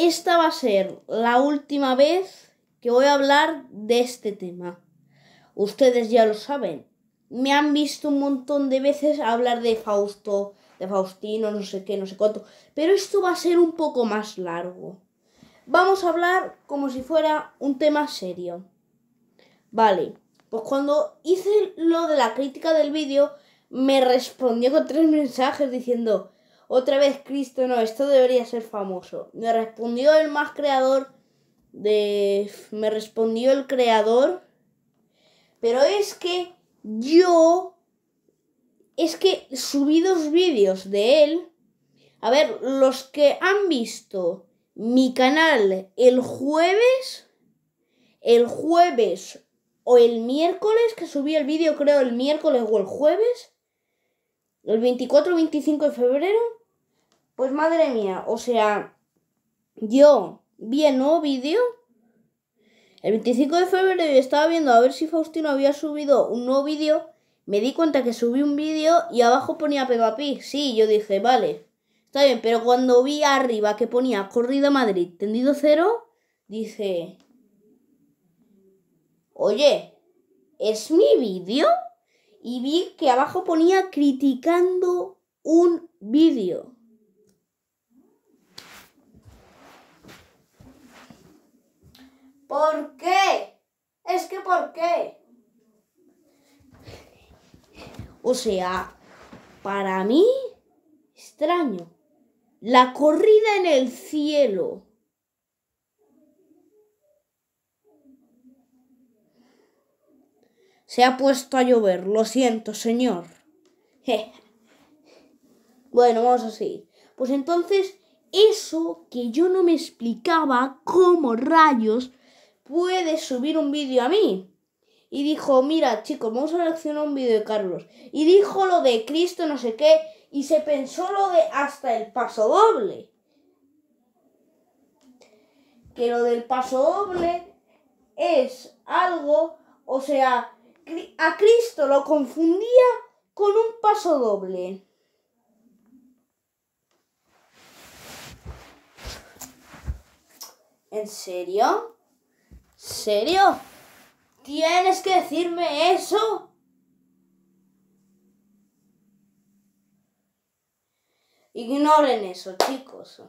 esta va a ser la última vez que voy a hablar de este tema. Ustedes ya lo saben. Me han visto un montón de veces hablar de Fausto, de Faustino, no sé qué, no sé cuánto. Pero esto va a ser un poco más largo. Vamos a hablar como si fuera un tema serio. Vale, pues cuando hice lo de la crítica del vídeo, me respondió con tres mensajes diciendo, otra vez Cristo, no, esto debería ser famoso. Me respondió el más creador de... Me respondió el creador. Pero es que yo... Es que subí dos vídeos de él. A ver, los que han visto mi canal el jueves, el jueves o el miércoles, que subí el vídeo creo el miércoles o el jueves, el 24 o 25 de febrero, pues madre mía, o sea, yo vi el nuevo vídeo. El 25 de febrero yo estaba viendo a ver si Faustino había subido un nuevo vídeo. Me di cuenta que subí un vídeo y abajo ponía Peppa Pig. Sí, yo dije, vale, está bien. Pero cuando vi arriba que ponía Corrida Madrid, tendido cero, dije, oye, ¿es mi vídeo? Y vi que abajo ponía criticando un vídeo. ¿Por qué? Es que ¿por qué? O sea, para mí, extraño. La corrida en el cielo. Se ha puesto a llover, lo siento, señor. bueno, vamos seguir. Pues entonces, eso que yo no me explicaba cómo rayos puedes subir un vídeo a mí. Y dijo, mira chicos, vamos a reaccionar un vídeo de Carlos. Y dijo lo de Cristo, no sé qué, y se pensó lo de hasta el paso doble. Que lo del paso doble es algo, o sea, a Cristo lo confundía con un paso doble. ¿En serio? ¿Serio? ¿Tienes que decirme eso? Ignoren eso, chicos.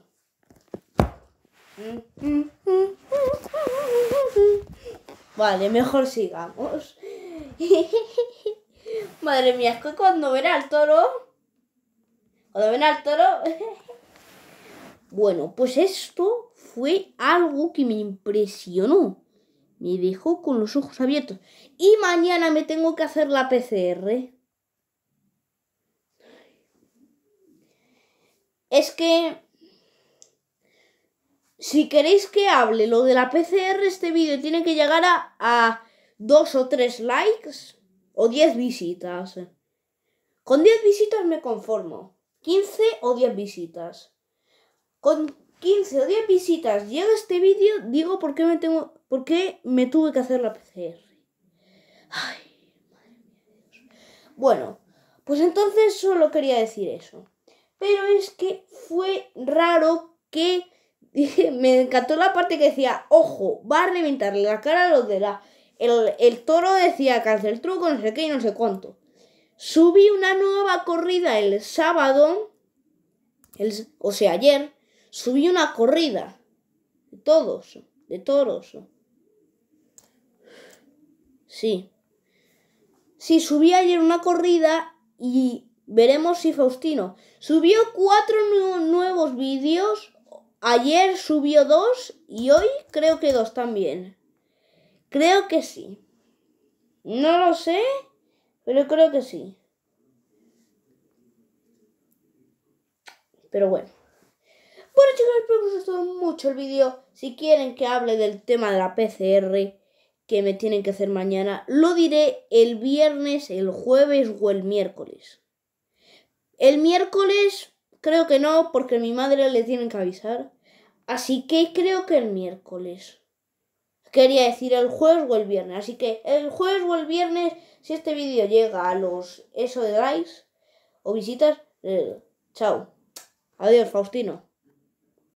Vale, mejor sigamos. Madre mía, es que cuando ven al toro... Cuando ven al toro... bueno, pues esto fue algo que me impresionó. Me dijo con los ojos abiertos. Y mañana me tengo que hacer la PCR. Es que... Si queréis que hable lo de la PCR, este vídeo tiene que llegar a, dos o tres likes o diez visitas. Con 10 visitas me conformo. 15 o 10 visitas. Con 15 o 10 visitas llega este vídeo, digo por qué me tengo, por qué me tuve que hacer la PCR. Ay, madre mía. Bueno, pues entonces solo quería decir eso. Pero es que fue raro que me encantó la parte que decía, ojo, va a reventarle la cara a los de la. El, toro decía, cancel truco, no sé qué y no sé cuánto. Subí una nueva corrida el sábado, el, o sea, ayer, subí una corrida de todos, de toros. Sí. Sí, subí ayer una corrida y veremos si Faustino subió cuatro nuevos vídeos. Ayer subió dos y hoy creo que dos también. Creo que sí. No lo sé, pero creo que sí. Pero bueno. Bueno chicos, espero que os gustado mucho el vídeo. Si quieren que hable del tema de la PCR que me tienen que hacer mañana, lo diré el viernes, el jueves o el miércoles. El miércoles creo que no, porque mi madre le tienen que avisar. Así que creo que el miércoles. Quería decir el jueves o el viernes. Así que el jueves o el viernes, si este vídeo llega a los eso de likes o visitas, eh, chao. Adiós, Faustino.